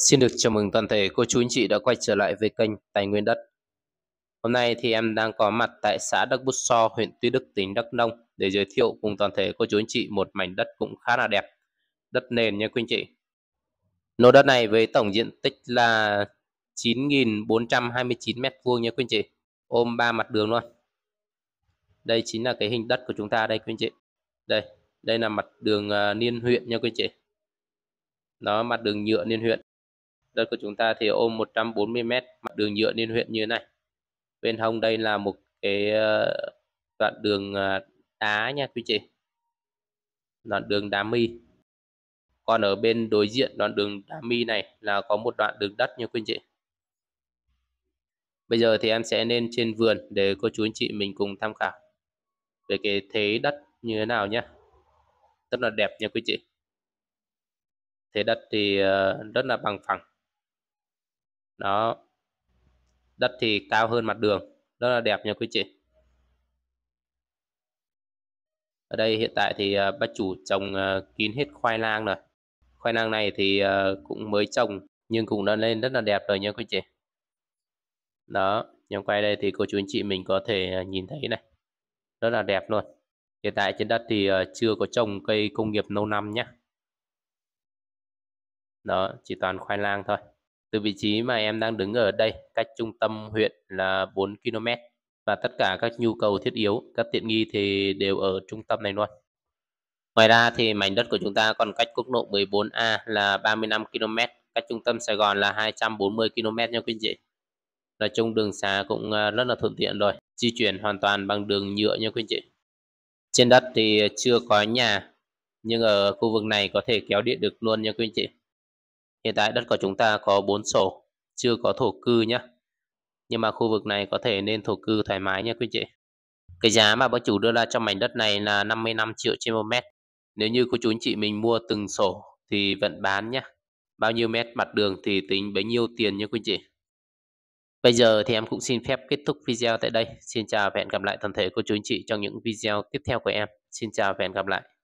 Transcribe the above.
Xin được chào mừng toàn thể cô chú anh chị đã quay trở lại với kênh Tài nguyên đất. Hôm nay thì em đang có mặt tại xã Đắc Bút So, huyện Tuy Đức, tỉnh Đắk Nông để giới thiệu cùng toàn thể cô chú anh chị một mảnh đất cũng khá là đẹp, đất nền nha quý anh chị. Lô đất này với tổng diện tích là 9.429 m2 nha quý anh chị, ôm ba mặt đường luôn. Đây chính là cái hình đất của chúng ta đây quý anh chị. Đây, đây là mặt đường liên à, huyện nha quý anh chị. Đó, mặt đường nhựa liên huyện Đất của chúng ta thì ôm 140 m mặt đường nhựa liên huyện như thế này. Bên hông đây là một cái ờ, đoạn đường ờ, đá nha quý chị. Đoạn đường đá mi. Còn ở bên đối diện đoạn đường đá mi này là có một đoạn đường đất nha quý chị. Bây giờ thì em sẽ lên trên vườn để cô chú anh chị mình cùng tham khảo về cái thế đất như thế nào nhé. Rất là đẹp nha quý chị. Thế đất thì ờ, rất là bằng phẳng đó đất thì cao hơn mặt đường rất là đẹp nha quý chị ở đây hiện tại thì à, bác chủ trồng à, kín hết khoai lang rồi khoai lang này thì à, cũng mới trồng nhưng cũng đã lên rất là đẹp rồi nha quý chị đó nhóm quay đây thì cô chú anh chị mình có thể nhìn thấy này rất là đẹp luôn hiện tại trên đất thì chưa có trồng cây công nghiệp lâu năm nhé đó chỉ toàn khoai lang thôi từ vị trí mà em đang đứng ở đây, cách trung tâm huyện là 4 km và tất cả các nhu cầu thiết yếu, các tiện nghi thì đều ở trung tâm này luôn. Ngoài ra thì mảnh đất của chúng ta còn cách quốc lộ 14A là 35 km, cách trung tâm Sài Gòn là 240 km nha quý anh chị. Nói chung đường xá cũng à, rất là thuận tiện rồi, di chuyển hoàn toàn bằng đường nhựa nha quý anh chị. Trên đất thì chưa có nhà, nhưng ở khu vực này có thể kéo điện được luôn nha quý anh chị. Hiện tại đất của chúng ta có 4 sổ, chưa có thổ cư nhé. Nhưng mà khu vực này có thể nên thổ cư thoải mái nha quý chị. Cái giá mà bác chủ đưa ra cho mảnh đất này là 55 triệu trên một mét. Nếu như cô chú anh chị mình mua từng sổ thì vẫn bán nhé. Bao nhiêu mét mặt đường thì tính bấy nhiêu tiền nha quý chị. Bây giờ thì em cũng xin phép kết thúc video tại đây. Xin chào và hẹn gặp lại toàn thể cô chú anh chị trong những video tiếp theo của em. Xin chào và hẹn gặp lại.